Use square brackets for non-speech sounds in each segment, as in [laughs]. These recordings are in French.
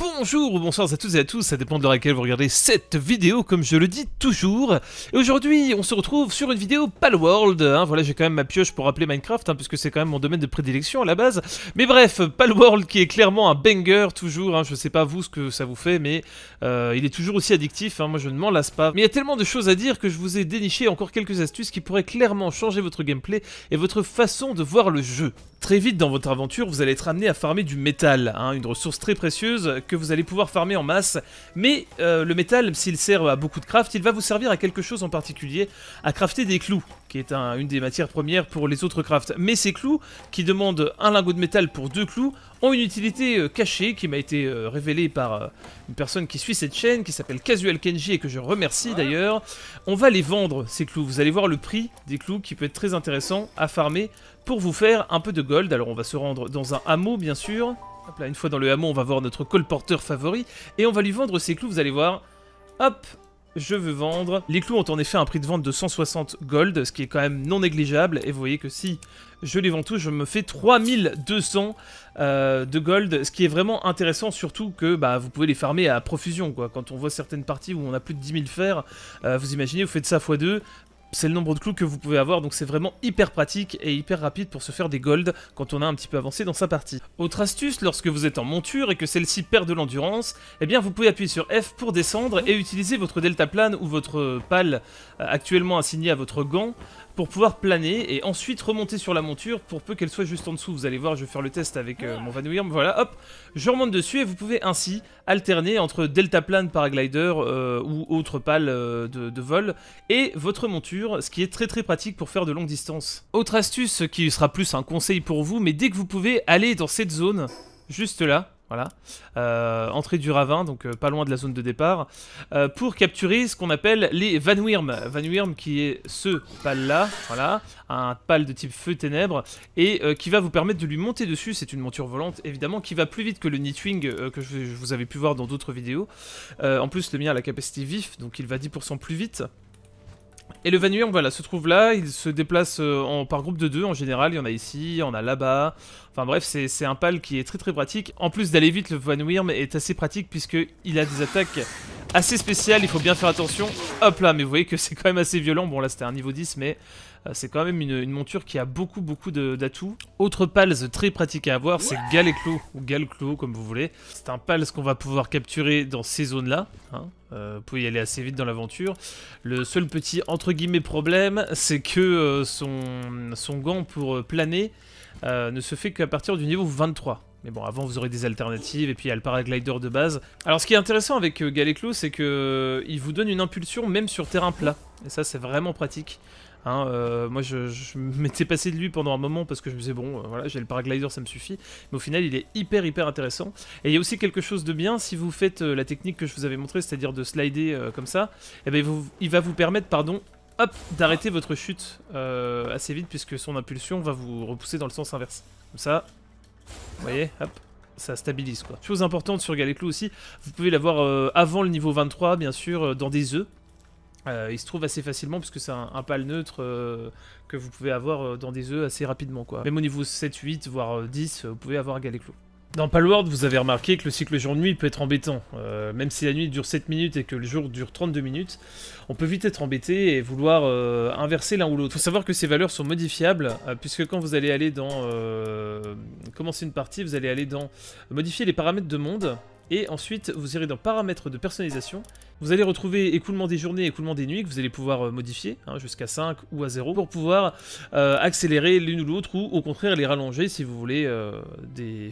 Bonjour ou bonsoir à toutes et à tous, ça dépend de l'heure à laquelle vous regardez cette vidéo, comme je le dis toujours. Et aujourd'hui, on se retrouve sur une vidéo Palworld. Hein. voilà, j'ai quand même ma pioche pour rappeler Minecraft, hein, puisque c'est quand même mon domaine de prédilection à la base. Mais bref, Palworld qui est clairement un banger toujours. Hein. je sais pas vous ce que ça vous fait, mais euh, il est toujours aussi addictif. moi, je ne m'en lasse pas. Mais il y a tellement de choses à dire que je vous ai déniché encore quelques astuces qui pourraient clairement changer votre gameplay et votre façon de voir le jeu. Très vite dans votre aventure, vous allez être amené à farmer du métal, hein, une ressource très précieuse que vous allez pouvoir farmer en masse, mais euh, le métal, s'il sert à beaucoup de craft, il va vous servir à quelque chose en particulier, à crafter des clous, qui est une des matières premières pour les autres crafts. Mais ces clous, qui demandent un lingot de métal pour deux clous, ont une utilité euh, cachée qui m'a été euh, révélée par une personne qui suit cette chaîne, qui s'appelle Casual Kenji et que je remercie d'ailleurs. On va les vendre, ces clous. Vous allez voir le prix des clous qui peut être très intéressant à farmer pour vous faire un peu de gold. Alors on va se rendre dans un hameau bien sûr. là, une fois dans le hameau, on va voir notre colporteur favori et on va lui vendre ses clous, vous allez voir. Hop, je veux vendre. Les clous ont en effet un prix de vente de 160 gold, ce qui est quand même non négligeable. Et vous voyez que si je les vends tous, je me fais 3200 euh, de gold, ce qui est vraiment intéressant, surtout que bah, vous pouvez les farmer à profusion. Quoi. Quand on voit certaines parties où on a plus de 10 000 fers, euh, vous imaginez, vous faites ça x2, c'est le nombre de clous que vous pouvez avoir, donc c'est vraiment hyper pratique et hyper rapide pour se faire des golds quand on a un petit peu avancé dans sa partie. Autre astuce, lorsque vous êtes en monture et que celle-ci perd de l'endurance, eh bien vous pouvez appuyer sur F pour descendre et utiliser votre delta plane ou votre pal euh, actuellement assigné à votre gant pour pouvoir planer et ensuite remonter sur la monture pour peu qu'elle soit juste en dessous. Vous allez voir, je vais faire le test avec euh, mon Van Voilà, hop, je remonte dessus et vous pouvez ainsi alterner entre Delta plane, paraglider euh, ou autre pale euh, de, vol et votre monture, ce qui est très très pratique pour faire de longues distances. Autre astuce qui sera plus un conseil pour vous, mais dès que vous pouvez aller dans cette zone, juste là, voilà, euh, entrée du ravin, donc euh, pas loin de la zone de départ, euh, pour capturer ce qu'on appelle les Van Wyrm qui est ce pal-là, voilà, un pal de type feu-ténèbres, et qui va vous permettre de lui monter dessus, c'est une monture volante évidemment, qui va plus vite que le Nitwing que je, vous avais pu voir dans d'autres vidéos. en plus le mien a la capacité vif, donc il va 10% plus vite. Et le Wyrm, voilà, se trouve là, il se déplace en, par groupe de deux en général, il y en a ici, il y en a là-bas, Enfin bref, c'est un PAL qui est très très pratique. En plus d'aller vite, le Van Wyrm est assez pratique puisqu'il a des attaques assez spéciales, il faut bien faire attention. Hop là, mais vous voyez que c'est quand même assez violent. Bon là c'était un niveau 10, mais euh, c'est quand même une, monture qui a beaucoup beaucoup d'atouts. Autre Pals très pratique à avoir, c'est Galeclo, ou Galclo comme vous voulez. C'est un pal qu'on va pouvoir capturer dans ces zones-là. Hein. Euh, vous pouvez y aller assez vite dans l'aventure. Le seul petit entre guillemets problème, c'est que euh, son, son gant pour planer euh, ne se fait qu'à partir du niveau 23. Mais bon, avant vous aurez des alternatives, et puis il y a le paraglider de base. Alors ce qui est intéressant avec euh, Galeclo, c'est que euh, il vous donne une impulsion même sur terrain plat. Et ça c'est vraiment pratique. Hein. moi, je, m'étais passé de lui pendant un moment parce que je me disais, bon, voilà, j'ai le paraglider, ça me suffit. Mais au final, il est hyper, hyper intéressant. Et il y a aussi quelque chose de bien si vous faites la technique que je vous avais montrée, c'est-à-dire de slider comme ça. Et eh ben, il va vous permettre, pardon, hop, d'arrêter votre chute euh, assez vite puisque son impulsion va vous repousser dans le sens inverse. Comme ça, vous voyez, hop, ça stabilise quoi. Chose importante sur Galeclou aussi, vous pouvez l'avoir euh, avant le niveau 23 bien sûr, euh, dans des œufs. il se trouve assez facilement puisque c'est un, pal neutre que vous pouvez avoir dans des œufs assez rapidement quoi. Même au niveau 7, 8, voire 10, vous pouvez avoir Galeclou. Dans Palworld, vous avez remarqué que le cycle jour-nuit peut être embêtant. Euh, même si la nuit dure 7 minutes et que le jour dure 32 minutes, on peut vite être embêté et vouloir euh, inverser l'un ou l'autre. Il faut savoir que ces valeurs sont modifiables, euh, puisque quand vous allez aller dans... commencer une partie, vous allez aller dans... Modifier les paramètres de monde, et ensuite, vous irez dans paramètres de personnalisation. Vous allez retrouver écoulement des journées, et écoulement des nuits que vous allez pouvoir euh, modifier hein, jusqu'à 5 ou à 0 pour pouvoir euh, accélérer l'une ou l'autre ou au contraire les rallonger si vous voulez euh,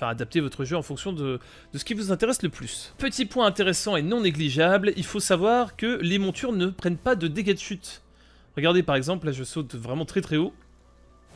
adapter votre jeu en fonction de, de ce qui vous intéresse le plus. Petit point intéressant et non négligeable, il faut savoir que les montures ne prennent pas de dégâts de chute. Regardez par exemple, là je saute vraiment très très haut.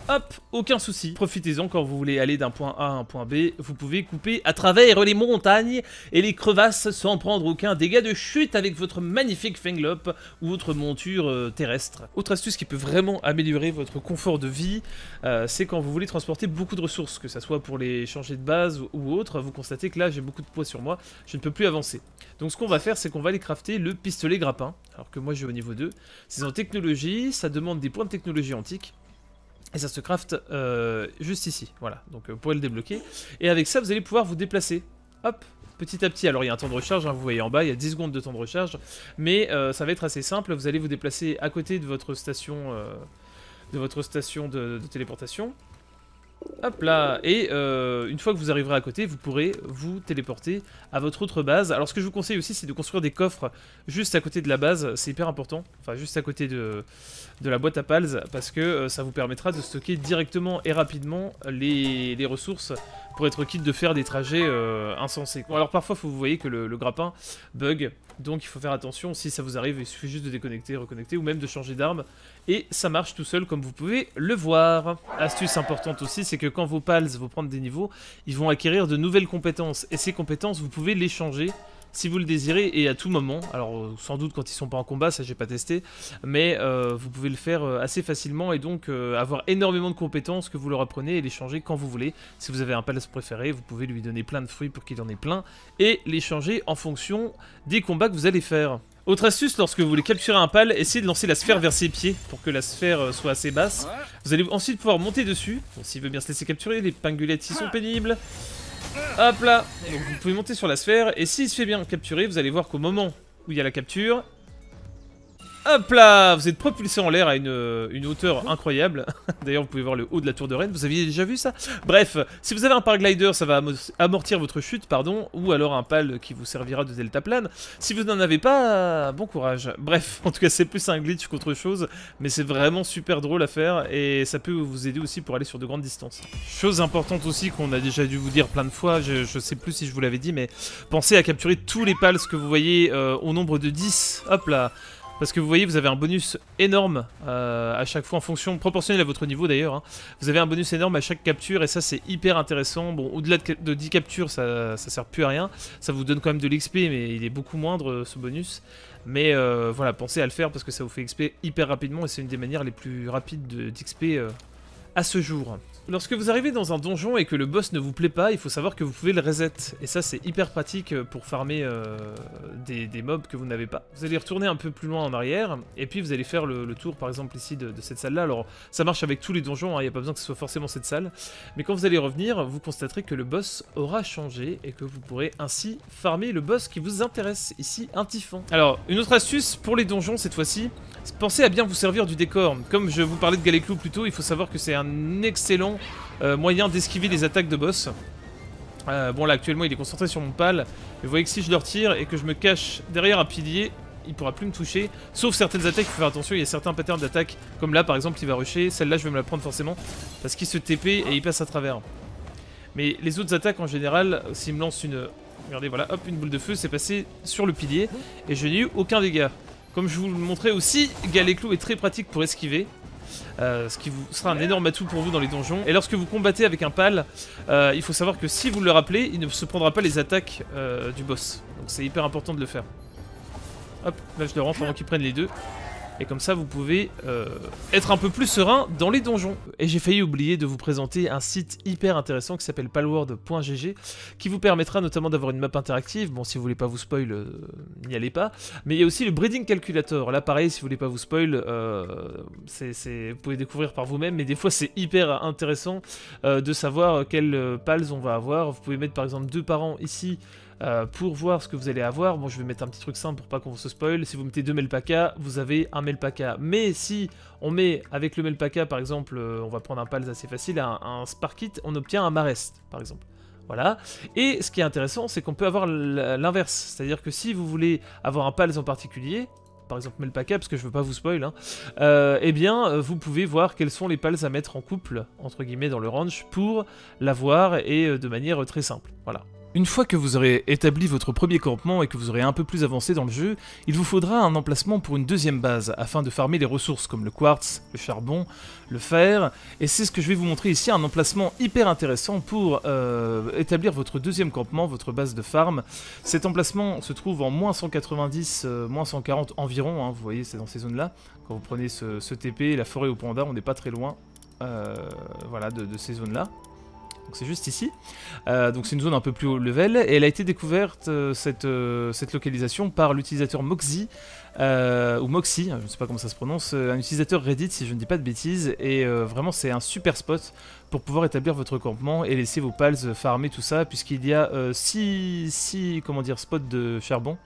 Hop, aucun souci. Profitez-en quand vous voulez aller d'un point A à un point B. Vous pouvez couper à travers les montagnes et les crevasses sans prendre aucun dégât de chute avec votre magnifique Fenglop ou votre monture euh, terrestre. Autre astuce qui peut vraiment améliorer votre confort de vie, euh, c'est quand vous voulez transporter beaucoup de ressources, que ce soit pour les changer de base ou autre. Vous constatez que là, j'ai beaucoup de poids sur moi, je ne peux plus avancer. Donc ce qu'on va faire, c'est qu'on va aller crafter le pistolet grappin, alors que moi j'ai au niveau 2. C'est en technologie, ça demande des points de technologie antiques. Et ça se craft euh, juste ici, voilà. Donc euh, vous pourrez le débloquer. Et avec ça, vous allez pouvoir vous déplacer. Hop, petit à petit. Alors il y a un temps de recharge, hein, vous voyez en bas, il y a 10 secondes de temps de recharge. Mais euh, ça va être assez simple, vous allez vous déplacer à côté de votre station, de, votre station de, téléportation. Hop là Et euh, une fois que vous arriverez à côté, vous pourrez vous téléporter à votre autre base. Alors ce que je vous conseille aussi, c'est de construire des coffres juste à côté de la base. C'est hyper important. Enfin, juste à côté de, de la boîte à pals. Parce que euh, ça vous permettra de stocker directement et rapidement les, ressources pour être quitte de faire des trajets euh, insensés. alors parfois, vous voyez que le, le grappin bug. Donc il faut faire attention, si ça vous arrive, il suffit juste de déconnecter, reconnecter ou même de changer d'arme. Et ça marche tout seul comme vous pouvez le voir. Astuce importante aussi, c'est que quand vos pals vont prendre des niveaux, ils vont acquérir de nouvelles compétences. Et ces compétences, vous pouvez les changer si vous le désirez et à tout moment. Alors euh, sans doute quand ils sont pas en combat, ça j'ai pas testé, mais euh, vous pouvez le faire euh, assez facilement et donc avoir énormément de compétences que vous leur apprenez et les changer quand vous voulez. Si vous avez un palace préféré, vous pouvez lui donner plein de fruits pour qu'il en ait plein et les changer en fonction des combats que vous allez faire. Autre astuce, lorsque vous voulez capturer un pal, essayez de lancer la sphère vers ses pieds pour que la sphère soit assez basse. Vous allez ensuite pouvoir monter dessus. S'il veut bien se laisser capturer, les pingulettes y sont ah. pénibles. Hop là Donc vous pouvez monter sur la sphère, et s'il se fait bien capturer, vous allez voir qu'au moment où il y a la capture, Hop là Vous êtes propulsé en l'air à une, euh, hauteur incroyable. [laughs] D'ailleurs, vous pouvez voir le haut de la tour de Rennes. Vous aviez déjà vu ça Bref, si vous avez un paraglider, ça va amortir votre chute, pardon, ou alors un pal qui vous servira de delta plane. Si vous n'en avez pas, bon courage. Bref, [laughs] en tout cas, c'est plus un glitch qu'autre chose, mais c'est vraiment super drôle à faire et ça peut vous aider aussi pour aller sur de grandes distances. Chose importante aussi qu'on a déjà dû vous dire plein de fois, je, sais plus si je vous l'avais dit, mais pensez à capturer tous les pals que vous voyez euh, au nombre de 10. Hop là parce que vous voyez, vous avez un bonus énorme euh, à chaque fois, en fonction, proportionnel à votre niveau d'ailleurs. Hein. Vous avez un bonus énorme à chaque capture, et ça c'est hyper intéressant. Bon, au-delà de, 10 captures, ça, ça sert plus à rien. Ça vous donne quand même de l'XP, mais il est beaucoup moindre euh, ce bonus. Mais euh, voilà, pensez à le faire parce que ça vous fait XP hyper rapidement, et c'est une des manières les plus rapides d'XP à ce jour. Lorsque vous arrivez dans un donjon et que le boss ne vous plaît pas, il faut savoir que vous pouvez le reset. Et ça, c'est hyper pratique euh, pour farmer euh, des, mobs que vous n'avez pas. Vous allez retourner un peu plus loin en arrière, et puis vous allez faire le, tour, par exemple, ici de, cette salle-là. Alors, ça marche avec tous les donjons, il hein, n'y a pas besoin que ce soit forcément cette salle. Mais quand vous allez revenir, vous constaterez que le boss aura changé, et que vous pourrez ainsi farmer le boss qui vous intéresse, ici un typhon. Alors, une autre astuce pour les donjons cette fois-ci, pensez à bien vous servir du décor. Comme je vous parlais de Galéclou plus tôt, il faut savoir que c'est un excellent euh, moyen d'esquiver les attaques de boss. Euh, bon là actuellement il est concentré sur mon pal, mais vous voyez que si je le retire et que je me cache derrière un pilier, il pourra plus me toucher, sauf certaines attaques, il faut faire attention, il y a certains patterns d'attaque, comme là par exemple il va rusher, celle-là je vais me la prendre forcément, parce qu'il se TP et il passe à travers. Mais les autres attaques en général, s'il me lance une... Regardez voilà, hop, une boule de feu, c'est passé sur le pilier, et je n'ai eu aucun dégât. Comme je vous le montrais aussi, Galéclou est très pratique pour esquiver, euh, ce qui vous sera un énorme atout pour vous dans les donjons. Et lorsque vous combattez avec un pal, euh, il faut savoir que si vous le rappelez, il ne se prendra pas les attaques euh, du boss. Donc c'est hyper important de le faire. Hop, là je le rentre avant qu'il prenne les deux. Et comme ça, vous pouvez euh, être un peu plus serein dans les donjons. Et j'ai failli oublier de vous présenter un site hyper intéressant qui s'appelle palworld.gg qui vous permettra notamment d'avoir une map interactive. Bon, si vous voulez pas vous spoil, euh, n'y allez pas. Mais il y a aussi le breeding calculator. Là, pareil, si vous voulez pas vous spoil, euh, vous pouvez découvrir par vous-même. Mais des fois, c'est hyper intéressant de savoir quelles pals on va avoir. Vous pouvez mettre par exemple deux parents ici euh, pour voir ce que vous allez avoir. Bon, je vais mettre un petit truc simple pour pas qu'on se spoil. Si vous mettez deux Melpaka, vous avez un Melpaka. Mais si on met avec le Melpaka, par exemple, euh, on va prendre un Pals assez facile, un, Sparkit, on obtient un Marest, par exemple. Voilà. Et ce qui est intéressant, c'est qu'on peut avoir l'inverse. C'est-à-dire que si vous voulez avoir un Pals en particulier, par exemple Melpaka, parce que je veux pas vous spoil, hein, euh, eh bien, vous pouvez voir quels sont les pals à mettre en couple, entre guillemets, dans le range, pour l'avoir, et de manière très simple. Voilà. Une fois que vous aurez établi votre premier campement et que vous aurez un peu plus avancé dans le jeu, il vous faudra un emplacement pour une deuxième base afin de farmer les ressources comme le quartz, le charbon, le fer, et c'est ce que je vais vous montrer ici, un emplacement hyper intéressant pour euh, établir votre deuxième campement, votre base de farm. Cet emplacement se trouve en moins 190, euh, moins 140 environ, hein, vous voyez c'est dans ces zones-là. Quand vous prenez ce, TP, la forêt au panda, on n'est pas très loin euh, voilà, de ces zones-là c'est juste ici. Euh, donc c'est une zone un peu plus haut level, et elle a été découverte, euh, cette, euh, cette, localisation, par l'utilisateur Moxie, ou Moxie, hein, je ne sais pas comment ça se prononce, un utilisateur Reddit si je ne dis pas de bêtises, et vraiment c'est un super spot pour pouvoir établir votre campement et laisser vos pals farmer tout ça, puisqu'il y a 6 comment dire, spots de charbon,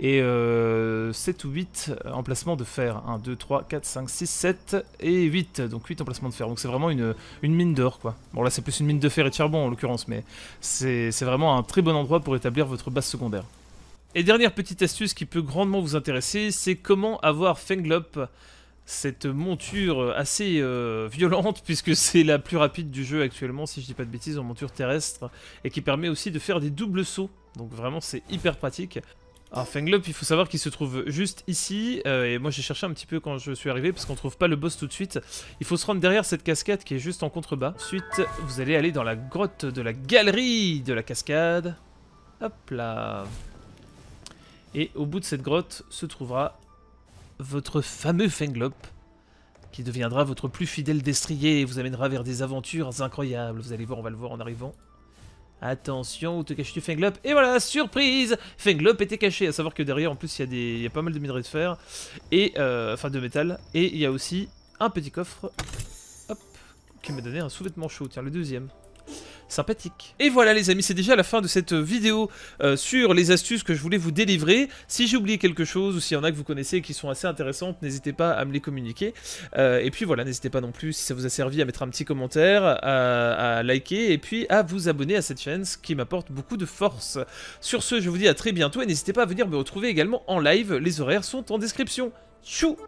et 7 euh, ou 8 emplacements de fer. 1, 2, 3, 4, 5, 6, 7 et 8. Donc 8 emplacements de fer. Donc c'est vraiment une, une mine d'or quoi. Bon là c'est plus une mine de fer et de charbon en l'occurrence, mais c'est vraiment un très bon endroit pour établir votre base secondaire. Et dernière petite astuce qui peut grandement vous intéresser, c'est comment avoir Fenglop cette monture assez euh, violente [laughs] puisque c'est la plus rapide du jeu actuellement si je dis pas de bêtises en monture terrestre et qui permet aussi de faire des doubles sauts donc vraiment c'est hyper pratique alors Fenglop, il faut savoir qu'il se trouve juste ici, euh, et moi j'ai cherché un petit peu quand je suis arrivé parce qu'on trouve pas le boss tout de suite. Il faut se rendre derrière cette cascade qui est juste en contrebas. Ensuite, vous allez aller dans la grotte de la galerie de la cascade. Hop là. Et au bout de cette grotte se trouvera votre fameux Fenglop, qui deviendra votre plus fidèle destrier et vous amènera vers des aventures incroyables. Vous allez voir, on va le voir en arrivant. Attention, où te caches-tu Fenglop Et voilà, surprise Fenglop était caché, à savoir que derrière, en plus, il y, a des... pas mal de minerais de fer, et euh, enfin de métal, et il y a aussi un petit coffre, hop, qui m'a donné un sous-vêtement chaud, tiens, le deuxième sympathique. Et voilà les amis, c'est déjà la fin de cette vidéo euh, sur les astuces que je voulais vous délivrer. Si j'ai oublié quelque chose ou s'il y en a que vous connaissez qui sont assez intéressantes, n'hésitez pas à me les communiquer. Euh, et puis voilà, n'hésitez pas non plus, si ça vous a servi, à mettre un petit commentaire, à, liker et puis à vous abonner à cette chaîne, ce qui m'apporte beaucoup de force. Sur ce, je vous dis à très bientôt et n'hésitez pas à venir me retrouver également en live, les horaires sont en description. Tchou